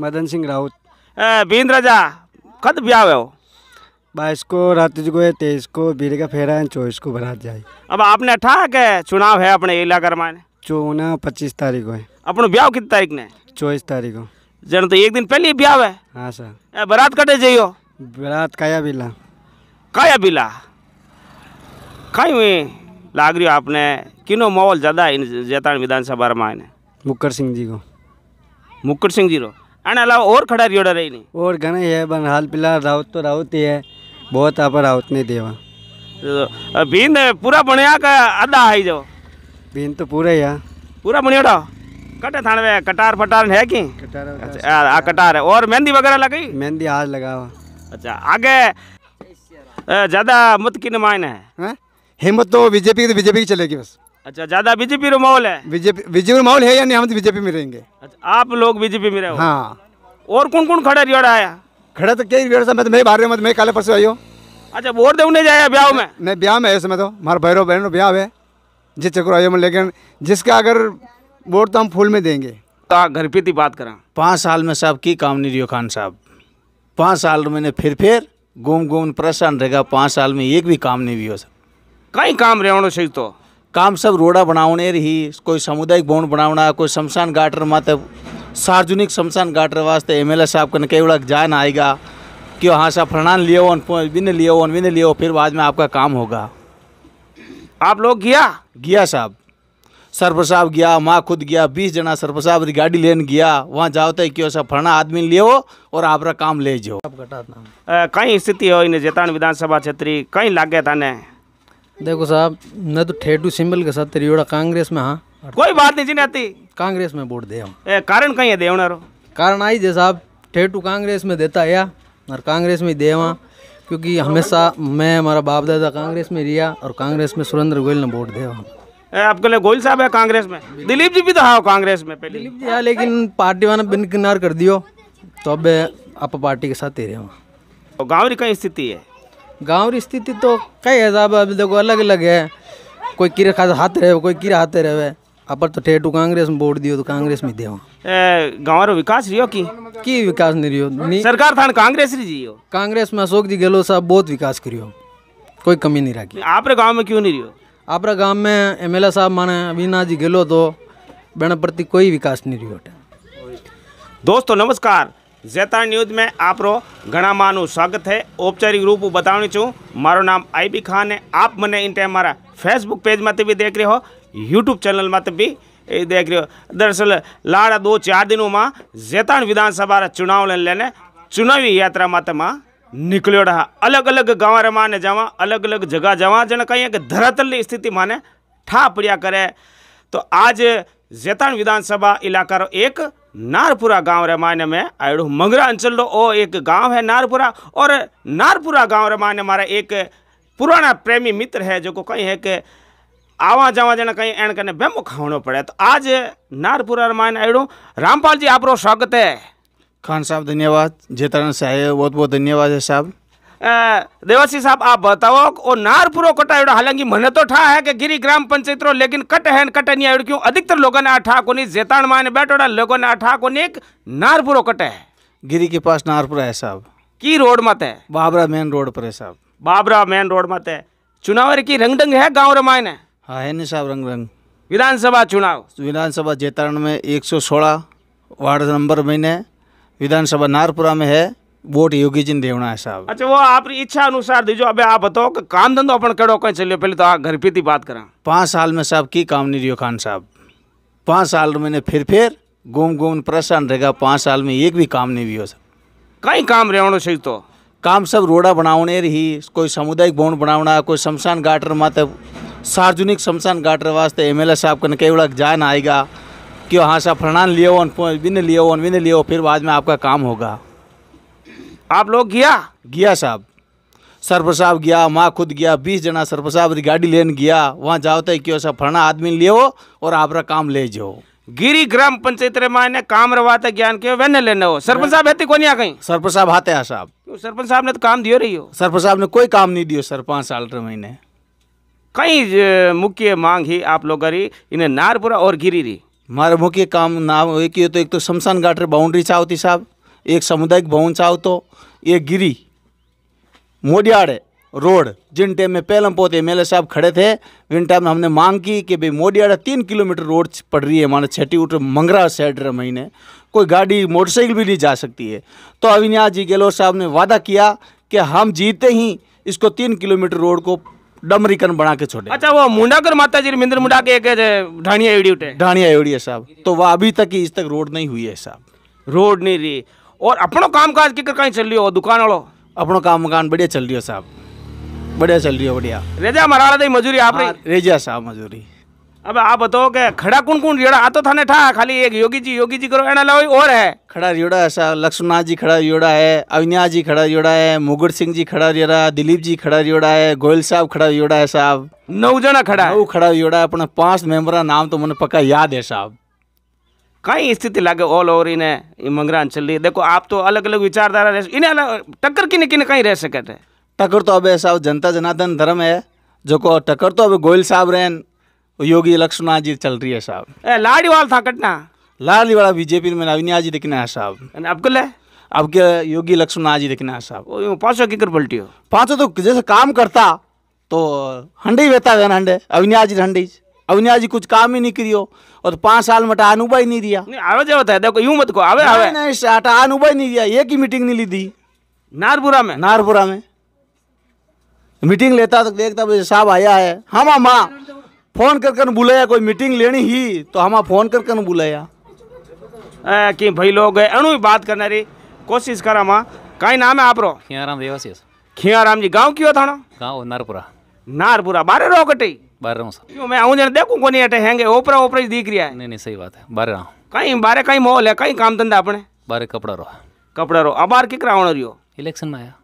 मदन सिंह राउत ए बीन राजा कद ब्याह हो बाईस को रातीज को तेईस को बीर का फेरा है चौबीस को बरात जाए अब आपने अठारह के चुनाव है अपने इलाका में चुनाव पच्चीस तारीख को है अपना ब्याह कितनी तारीख ने चौबीस तारीख को जन तो एक दिन पहले ब्याह है हाँ सर बारात कटे जाइयो बारात काया बिला काया बिला कहीं हुई लाग रही हो आपने किनो माहौल ज़्यादा इन जैतान विधानसभा में मुक्कर सिंह जी को मुक्कर सिंह जी रो आने अलावा और खड़ा रियोड़ा रही नहीं और घना है बन हाल फिलहाल राउत तो राउत ही है बहुत आप राउत नहीं देवा तो, बीन पूरा बनिया का आधा आई जाओ बीन तो पूरा ही है पूरा बनियोड़ा कटे थाने में कटार फटार है कि कटार अच्छा, आ, कटार है और मेहंदी वगैरह लगी मेहंदी आज लगा हुआ अच्छा आगे ज़्यादा मत की नुमाइन है हिम्मत तो बीजेपी तो बीजेपी की चलेगी बस अच्छा ज्यादा बीजेपी का माहौल है बीजेपी बीजेपी माहौल है या नहीं हम तो बीजेपी में रहेंगे अच्छा आप लोग बीजेपी में रहे हाँ और कौन कौन खड़ा रिवाड़ा आया खड़ा तो कई रियोड़ा मैं तो मैं बाहर मत तो- मैं काले परसों आई हूँ अच्छा वोट देने जाया ब्याह में मैं ब्याह में आयो समय तो हमारे भैरव बहन का ब्याह है जिस चक्कर आयो मैं लेकिन जिसका अगर वोट तो हम फूल में देंगे तो घर पे थी बात करा पाँच साल में साहब की काम नहीं रियो खान साहब पाँच साल मैंने फिर फिर घूम घूम परेशान रहेगा पाँच साल में एक भी काम नहीं भी हो सर कहीं काम रहे सही तो काम सब रोडा बनाने रही कोई सामुदायिक भवन બનાવना कोई शमशान घाट मत सार्वजनिक शमशान गाटर वास्ते एम एल ए साहब कने कई बड़ा जान आएगा कि हाँ साहब फरणान लिए बिन लिए बिन लिए फिर बाद में आपका काम होगा आप लोग गया गया साहब सरपंच साहब गया माँ खुद गया बीस जना सरपंच साहब गाड़ी लेने गया वहाँ जाओ तो क्यों सब फरना आदमी हो और आपका काम ले जाओ कई स्थिति हो इन्हें जेतान विधानसभा क्षेत्री कहीं लागे थाने देखो साहब न तो ठेडू सिंबल के साथ तेरी कांग्रेस में हाँ कोई बात नहीं जी आती कांग्रेस में वोट दे हम कारण कहीं है देवनारो कारण आई जे साहब ठेठू कांग्रेस में देता है और कांग्रेस में दे वहाँ क्योंकि हमेशा मैं हमारा बाप दादा कांग्रेस में रिया और कांग्रेस में सुरेंद्र गोयल ने वोट दिया आपके लिए गोयल साहब है कांग्रेस में दिलीप जी भी तो हाँ कांग्रेस में पहले दिलीप जी हाँ लेकिन पार्टी वाला बिन किनार कर दियो तो अब आप पार्टी के साथ ही रहे तो गाँव की कहीं स्थिति है गाँव की स्थिति तो कई हिसाब है अभी देखो अलग अलग है कोई किरे खास हाथ रहे कोई किरा हाथ रहे अपर तो ठेठू कांग्रेस में वोट दियो तो कांग्रेस में देव गाँव रो विकास रियो की की विकास नहीं रियो नहीं। सरकार था कांग्रेस री जियो कांग्रेस में अशोक जी गहलोत साहब बहुत विकास करियो कोई कमी नहीं रखी आप गांव में क्यों नहीं रियो आप गांव में एम एल साहब माने अविनाश जी गहलोत हो बेण प्रति कोई विकास नहीं रियो दोस्तों नमस्कार जेता न्यूज में आप रो घना मानू स्वागत है औपचारिक रूप बतावनी चु मारो नाम आईबी खान है आप इन टाइम मारा फेसबुक पेज में भी देख रहे हो यूट्यूब चैनल में भी देख रहे हो दरअसल लाड़ा दो चार दिनों में जैतान विधानसभा चुनाव लेने चुनावी यात्रा मत में निकलो रहा अलग अलग गाँव रे माने जावा अलग अलग जगह जावा जन कहीं धरातल स्थिति माने ठा पड़िया करे तो आज जैतान विधानसभा इलाका रो एक नारपुरा गांव रे मायने में आयो मंगरा अंचल रो ओ एक गांव है नारपुरा और नारपुरा गांव रे मायने मारा एक पुराना प्रेमी मित्र है जो को कहीं है कि आवा जावा जना कहीं एण कने बेमो खावणो पड़े तो आज नारपुरा रे मायने आयो रामपाल जी आप स्वागत है खान साहब धन्यवाद जेतरन साहब बहुत बहुत धन्यवाद है साहब देवासी साहब आप बताओ ओ नार कटा कटायो हालांकि मने तो ठा है कि गिरी ग्राम पंचायत रो लेकिन कट है कट नहीं आयो क्यों अधिकतर लोगों ने आठा को नहीं जेताण माने बैठोड़ा लोगों ने आठा को नहीं एक नार पूरो कटे है गिरी के पास नारपुरा है साहब की रोड मत है बाबरा मेन रोड पर है साहब बाबरा मेन रोड मत है चुनाव की रंग डंग है गाँव रमायन है हाँ है नहीं साहब रंग रंग विधानसभा चुनाव विधानसभा जेतारण में एक सौ सोलह वार्ड नंबर मैंने विधानसभा नारपुरा में है वोट योगी जी देवना साहब अच्छा वो आप इच्छा अनुसार दीजो अबे आप बताओ कि काम धंधो अपन कड़ो कहीं चलिए पहले तो आप घर पे थी बात करा पाँच साल में साहब की काम नहीं रियो खान साहब पाँच साल में मैंने फिर फिर घूम घूम परेशान रहेगा पाँच साल में एक भी काम नहीं हुआ साहब कहीं काम रहना सही तो काम सब रोड़ा बनाने रही कोई सामुदायिक भवन बनावना कोई शमशान घाट माते सार्वजनिक शमशान घाट वास्ते एम एल ए साहब कहीं कई बड़ा जान आएगा कि हाँ साहब फरनान लियो बिन लियो बिन लियो फिर बाद में आपका काम होगा आप लोग गया गया साहब सरपर साहब गया माँ खुद गया बीस जना सरपर साहब गाड़ी लेने गया वहाँ जाओ तो क्यों सा फरना आदमी ले हो और आपरा काम ले जाओ गिरी ग्राम पंचायत रे मायने काम रवा था ज्ञान के वे लेने हो सरपंच साहब हेती कोनी आ गई सरपंच साहब आते हैं साहब सरपंच साहब ने तो काम दियो रही हो सरपंच साहब ने कोई काम नहीं दियो सर पांच साल रे महीने कई मुख्य मांग ही आप लोग करी इन्हें नारपुरा और गिरी रही मारे मुख्य काम नाम एक तो एक तो शमशान घाट रे बाउंड्री चाहती साहब एक सामुदायिक भवन ભવન तो ये गिरी मोडियाड़े रोड जिन टाइम में पहले पोते एम साहब खड़े थे जिन टाइम में हमने मांग की कि भाई मोडियाड़ा तीन किलोमीटर रोड पड़ रही है हमारे छठी उठ मंगरा सेड महीने कोई गाड़ी मोटरसाइकिल भी नहीं जा सकती है तो अविनाश जी गहलोत साहब ने वादा किया कि हम जीते ही इसको तीन किलोमीटर रोड को डमरीकन बना के छोड़े अच्छा वो मुंडाकर माता जी मिंद्र मुंडा के ढाणिया एवडी उठे ढाणिया एवडी है साहब तो वह अभी तक ही इस तक रोड नहीं हुई है साहब रोड नहीं रही और अपनो काज किकर कहीं चल रही हो दुकान वालों अपनो काम मकान बढ़िया चल रही हो साहब बढ़िया चल रही हो बढ़िया रेजा मरा रहा मजूरी आप हाँ, रेजा साहब मजूरी अब आप बताओ के खड़ा कौन कौन रियोड़ा आ तो थाने खाली एक योगी जी योगी जी करो एना लाओ और है खड़ा रियोड़ा ऐसा लक्ष्मणनाथ जी खड़ा रियोड़ा है अविनाश जी खड़ा रियोड़ा है मुगुर सिंह जी खड़ा रियोड़ा दिलीप जी खड़ा रियोड़ा है गोयल साहब खड़ा रियोड़ा है साहब नौ जना खड़ा नौ खड़ा रियोड़ा है अपने पांच मेम्बर नाम तो मैंने पक्का याद है साहब कई स्थिति लागे ऑल ओवर इन्हें मंगरांचल ली देखो आप तो अलग अलग विचारधारा रह इन्हें अलग टक्कर किन किन कहीं रह सके थे टक्कर तो अब ऐसा जनता जनार्दन धर्म है जो को टक्कर तो अब गोयल साहब रहे योगी लक्ष्मण जी चल रही है साहब ए लाड़ी लाड़ीवाल था कटना लाड़ी वाला बीजेपी में अविनिया जी दिखना है साहब अब कल अब के योगी लक्ष्मण जी दिखना है साहब पाँचों की कर पलटी हो पाँचों तो जैसे काम करता तो हंडी बेता है हंडे अविनिया जी हंडी अवनिया जी कुछ काम ही नहीं करियो और पांच साल में अनुभव ही नहीं दिया नहीं आवे जावत है देखो यूं मत को आवे आवे नहीं साटा अनुभव नहीं दिया एक ही मीटिंग नहीं ली दी नारपुरा में नारपुरा में मीटिंग लेता तो देखता भाई साहब आया है हम हम फोन करके कर बुलाया कोई मीटिंग लेनी ही तो हम फोन करके कर बुलाया कि भाई लोग अणु बात करना रही कोशिश करा माँ कई नाम है आप रो राम देवासी खिया राम जी गाँव क्यों थाना गाँव नारपुरा नारपुरा बारे रो कटी बारह हूँ सर मैं आऊँ जरा देखूँ कोनी अटे हैंगे ओपरा ओपरा ही दिख रहा है नहीं नहीं सही बात है बाहर रहा हूँ कहीं बारे कहीं माहौल है कहीं काम धंधा अपने बारे कपड़ा रो कपड़ा रो अब बार किकरा आना रही हो इलेक्शन में आया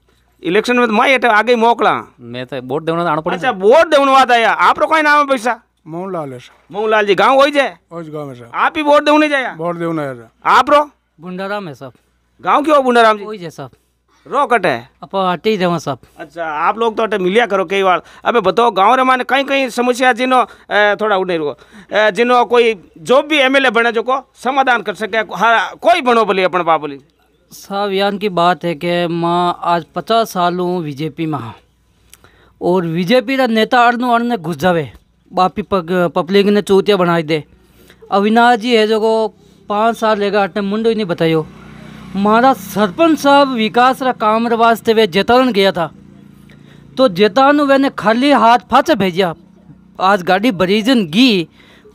इलेक्शन में तो मैं अटे आगे मोकला मैं तो वोट देवना आना पड़े अच्छा वोट देने आता आया आप रो कहीं नाम है पैसा मोहनलाल है मोहनलाल जी गाँव वही जाए गाँव में आप ही वोट देने जाए वोट देना आप रो बुंडाराम है सब गाँव क्यों बुंडाराम जी वही जाए सब रो कटे अपो हटे ही जावा सब अच्छा आप लोग तो अटे मिलिया करो कई बार अबे बताओ गांव रे माने कई कई समस्या जिनो थोड़ा उड़े रो जिनो कोई जो भी एमएलए बने जो को समाधान कर सके हर कोई बनो बोली अपन बा बोली साहब यान की बात है कि माँ आज पचास साल हूँ बीजेपी में हाँ। और बीजेपी का नेता अड़नू अड़ने घुस जावे बापी पब्लिक ने चौथिया बना दे अविनाश जी है जो को पाँच साल लेगा अटने मुंडो ही नहीं बताइयो सरपंच साहब विकास रा काम वास्ते वे જેતાન गया था तो वे मैंने खाली हाथ फाच भेजा आज गाड़ी बरीजन गई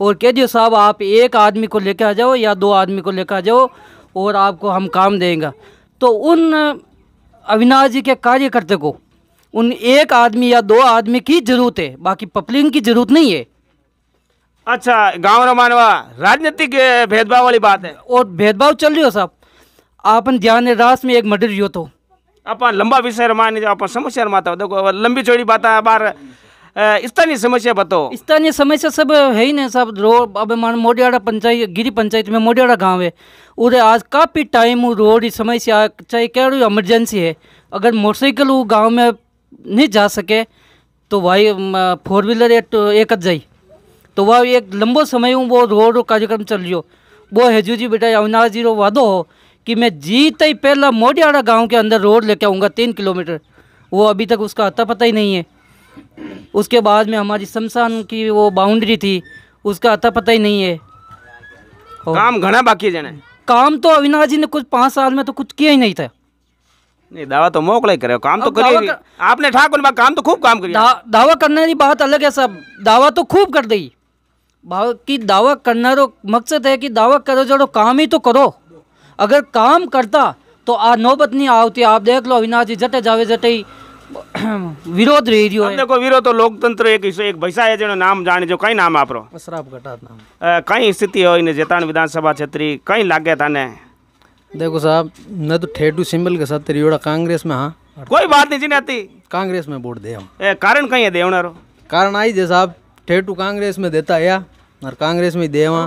और कह दियो साहब आप एक आदमी को लेकर आ जाओ या दो आदमी को लेकर आ जाओ और आपको हम काम देंगे तो उन अविनाश जी के कार्यकर्ते को उन एक आदमी या दो आदमी की जरूरत है बाकी पपलिंग की जरूरत नहीं है अच्छा गाँव रमानवा राजनीतिक भेदभाव वाली बात है और भेदभाव चल रही हो साहब आपन ध्यान रास में एक मर्डर यो तो आप लंबा विषय माने आप समस्या माता देखो लंबी चौड़ी बात बार स्थानीय समस्या बताओ स्थानीय समस्या सब है ही ना सब रोड अब मान मोडियाड़ा पंचायत गिरी पंचायत में मोडियाड़ा गांव है उधर आज काफ़ी टाइम रोड की समस्या चाहे कह रही इमरजेंसी है अगर मोटरसाइकिल वो गांव में नहीं जा सके तो भाई फोर व्हीलर एक जाई तो वह एक लंबो समय वो रोड कार्यक्रम चल रही हो वो हेजू जी बेटा अविनाश जी रो वादो हो कि मैं जीते ही पहला मोडियाड़ा गांव के अंदर रोड लेके आऊँगा तीन किलोमीटर वो अभी तक उसका अता पता ही नहीं है उसके बाद में हमारी शमशान की वो बाउंड्री थी उसका अता पता ही नहीं है काम घना बाकी जने काम तो अविनाश जी ने कुछ पाँच साल में तो कुछ किया ही नहीं था नहीं दावा तो मोकला ही करे काम तो करिए कर... आपने ठाकुर काम तो खूब काम करिए दा, दावा करने की बात अलग है सब दावा तो खूब कर दी की दावा करना तो मकसद है कि दावा करो जो काम ही तो करो अगर काम करता तो आ नौबत नहीं आती आप देख लो अविनाश जी जटे जावे जटे ही વિરોધ રહી રહ્યો અમને કોઈ વિરોધ તો લોકતંત્ર એક એક ભૈસાએ જેનો नाम જાણે જો કઈ નામ આપરો અશરાફ स्थिति हो इन्हें जेतान विधानसभा क्षेत्री વિધાનસભા છત્રી કઈ देखो साहब न तो ठेठू सिंबल के साथ त्रियोड़ा कांग्रेस में हाँ कोई बात नहीं जीने कांग्रेस में वोट दे हम कारण कहीं है देवना कारण आई जे साहब ठेठू कांग्रेस में देता और कांग्रेस में देवा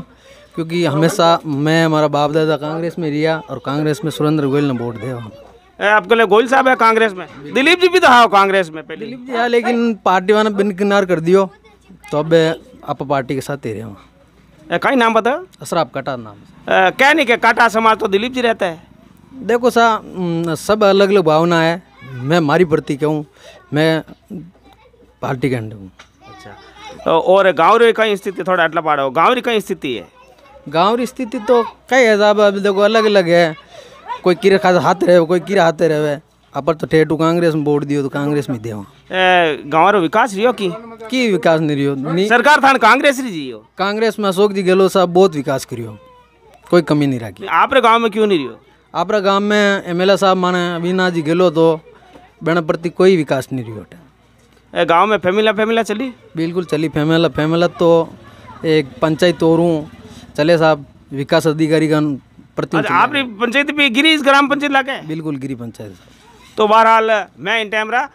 क्योंकि हमेशा मैं हमारा बाप दादा कांग्रेस में रिया और कांग्रेस में सुरेंद्र गोयल ने वोट दिया आपके लिए गोयल साहब है कांग्रेस में दिलीप जी भी तो हाँ कांग्रेस में पहले दिलीप जी हाँ लेकिन पार्टी वाला बिन किनार कर दियो तो अब आप पार्टी के साथ ही रहे कहीं नाम बता असराब काटा नाम कह नहीं क्या काटा समाज तो दिलीप जी रहता है देखो सा सब अलग अलग भावना है मैं मारी प्रति कहूँ मैं पार्टी के अंडे हूँ अच्छा और गाँव रही कहीं स्थिति थोड़ा अटला पाड़ा हो गाँव री कहीं स्थिति है गाँव की स्थिति तो कई हिसाब अभी देखो अलग अलग है कोई किरे खास हाथ रहे कोई किरा हाथ रहे अपर तो ठेठू कांग्रेस में वोट दियो तो कांग्रेस में देव गाँव रो विकास रियो की की विकास नहीं रियो नहीं। सरकार था कांग्रेस री जियो कांग्रेस में अशोक जी गहलोत साहब बहुत विकास करियो कोई कमी नहीं रखी आप गाँव में क्यों नहीं रियो आप गाँव में एमएलए साहब माने अविनाश जी गहलोत हो बेण प्रति कोई विकास नहीं रियो गाँव में फैमिला फैमिला चली बिल्कुल चली फैमिला फैमिला तो एक पंचायत और चले साहब विकास अधिकारी का प्रति अच्छा, आपने पंचायत पे गिरी इस ग्राम पंचायत लाके बिल्कुल गिरी पंचायत तो बहरहाल मैं इन टाइम रहा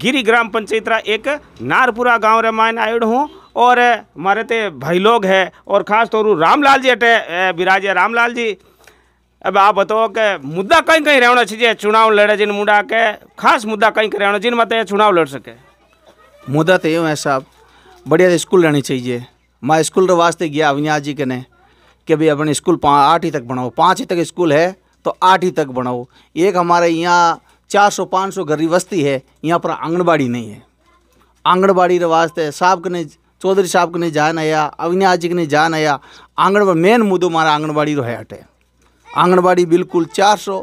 गिरी ग्राम पंचायत रहा एक नारपुरा गांव रे मायन आयोड हूँ और हमारे ते भाई लोग है और खास तौर रामलाल जी अटे बिराज है रामलाल जी अब आप बताओ कि मुद्दा कहीं कहीं रहना चाहिए चुनाव लड़े जिन मुंडा के खास मुद्दा कहीं कहीं रहना जिन मत चुनाव लड़ सके मुद्दा तो यूँ है साहब बढ़िया स्कूल रहनी चाहिए माँ स्कूल वास्ते गया अविनाश जी कने कि भाई अपने स्कूल आठ ही तक बनाओ पाँच ही तक स्कूल है तो आठ ही तक बनाओ एक हमारे यहाँ चार सौ पाँच सौ गरीब बस्ती है यहाँ पर आंगनबाड़ी नहीं है आंगनबाड़ी के वास्ते साहब कने चौधरी साहब कने जान आया अविनाश जी कने जान आया आंगनबाड़ी मेन मुद्दों हमारा आंगनबाड़ी रो है अटे आंगनबाड़ी बिल्कुल चार सौ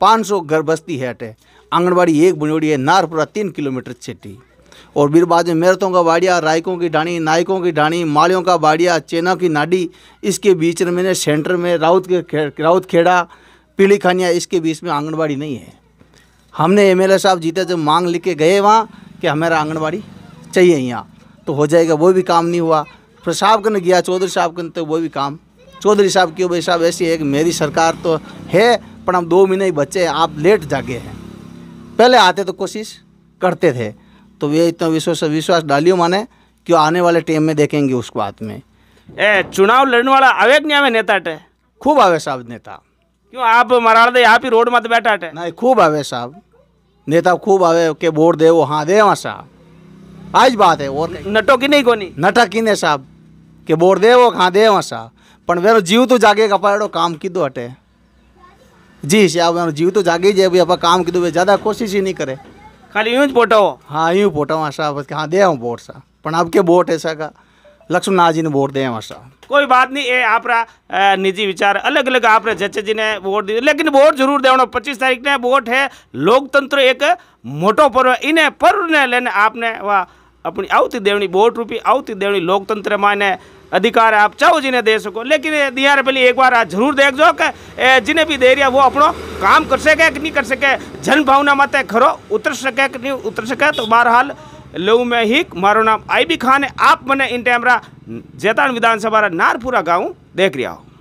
पाँच सौ घर बस्ती है अटे आंगनबाड़ी एक बनोड़ी है नारपुरा तीन किलोमीटर छिट्टी और बीरबाज में मेरतों का बाड़िया रायकों की ढाणी नायकों की ढाणी मालियों का बाड़िया चेना की नाडी इसके बीच में मैंने सेंटर में राउत के राउत खेड़ा पीली खानिया इसके बीच में आंगनबाड़ी नहीं है हमने एमएलए साहब जीते जब मांग लिख के गए वहाँ कि हमारा आंगनबाड़ी चाहिए यहाँ तो हो जाएगा वो भी काम नहीं हुआ फिर साहब कन गया चौधरी साहब कन तो वो भी काम चौधरी साहब की भाई साहब ऐसी है कि मेरी सरकार तो है पर हम दो महीने ही बच्चे आप लेट जागे हैं पहले आते तो कोशिश करते थे तो वे इतना विश्वास विश्वास डालियो माने कि आने वाले टाइम में देखेंगे उसको हाथ में ए चुनाव लड़ने वाला आवे नहीं नेता टे खूब आवे साहब नेता क्यों आप मराड़ दे आप ही रोड मत बैठा टे नहीं खूब आवे साहब नेता खूब आवे के वोट दे वो हाँ दे वहाँ साहब आज बात है और नटो की नहीं कोनी नटा की साहब के वोट दे वो हाँ दे वहाँ साहब पर वेरो जीव तो जागे कपाड़ो काम कीधो हटे जी साहब जीव तो जागे जे भी आप काम कीधो वे ज़्यादा कोशिश ही नहीं करे ખાલી યું જ પોટાવો હા યું પોટાવો આશા બસ હા દે હું બોટ સા પણ આપકે બોટ ऐसा का લક્ષ્મણનાથજીને વોટ દે આશા કોઈ વાત નહીં એ આપણા નિજી વિચાર અલગ અલગ આપણે જચેજીને વોટ દીધો લેકિન વોટ જરૂર દેવાનો પચીસ તારીખને વોટ હે લોકતંત્ર એક મોટો પર્વ એને પર્વને લઈને આપને આપણી આવતી દેવણી બોટ રૂપી આવતી દેવણી લોકતંત્રમાં એને अधिकार है आप चाहो जिन्हें दे सको लेकिन दिया पहले एक बार आज जरूर देख जो कि जिन्हें भी दे रही है वो अपनो काम कर सके कि नहीं कर सके जन भावना मत खरो उतर सके कि नहीं उतर सके तो बहरहाल लव में ही मारो नाम आई बी खान है आप मैंने इन टाइम जैतान विधानसभा नारपुरा गाँव देख रहा हो